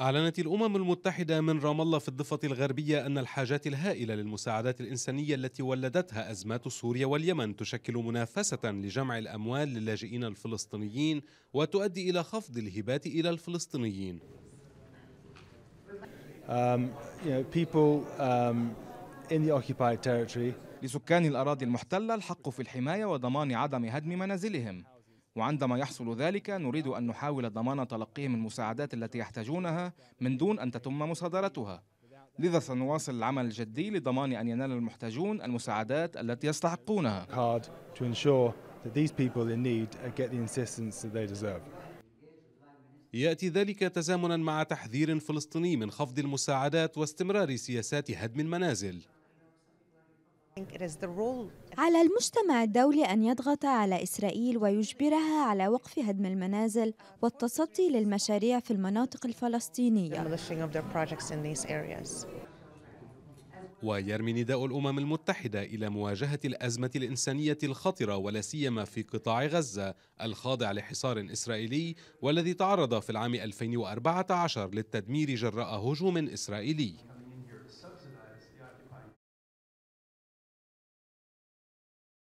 أعلنت الأمم المتحدة من رام الله في الضفة الغربية أن الحاجات الهائلة للمساعدات الإنسانية التي ولدتها أزمات سوريا واليمن تشكل منافسة لجمع الأموال للاجئين الفلسطينيين وتؤدي إلى خفض الهبات إلى الفلسطينيين. Um, you know, people, um, in the occupied territory. لسكان الأراضي المحتلة الحق في الحماية وضمان عدم هدم منازلهم. وعندما يحصل ذلك نريد أن نحاول ضمان تلقيهم المساعدات التي يحتاجونها من دون أن تتم مصادرتها لذا سنواصل العمل الجدي لضمان أن ينال المحتاجون المساعدات التي يستحقونها يأتي ذلك تزامنا مع تحذير فلسطيني من خفض المساعدات واستمرار سياسات هدم المنازل على المجتمع الدولي أن يضغط على إسرائيل ويجبرها على وقف هدم المنازل والتصدي للمشاريع في المناطق الفلسطينية ويرمي نداء الأمم المتحدة إلى مواجهة الأزمة الإنسانية الخطرة ولا سيما في قطاع غزة الخاضع لحصار إسرائيلي والذي تعرض في العام 2014 للتدمير جراء هجوم إسرائيلي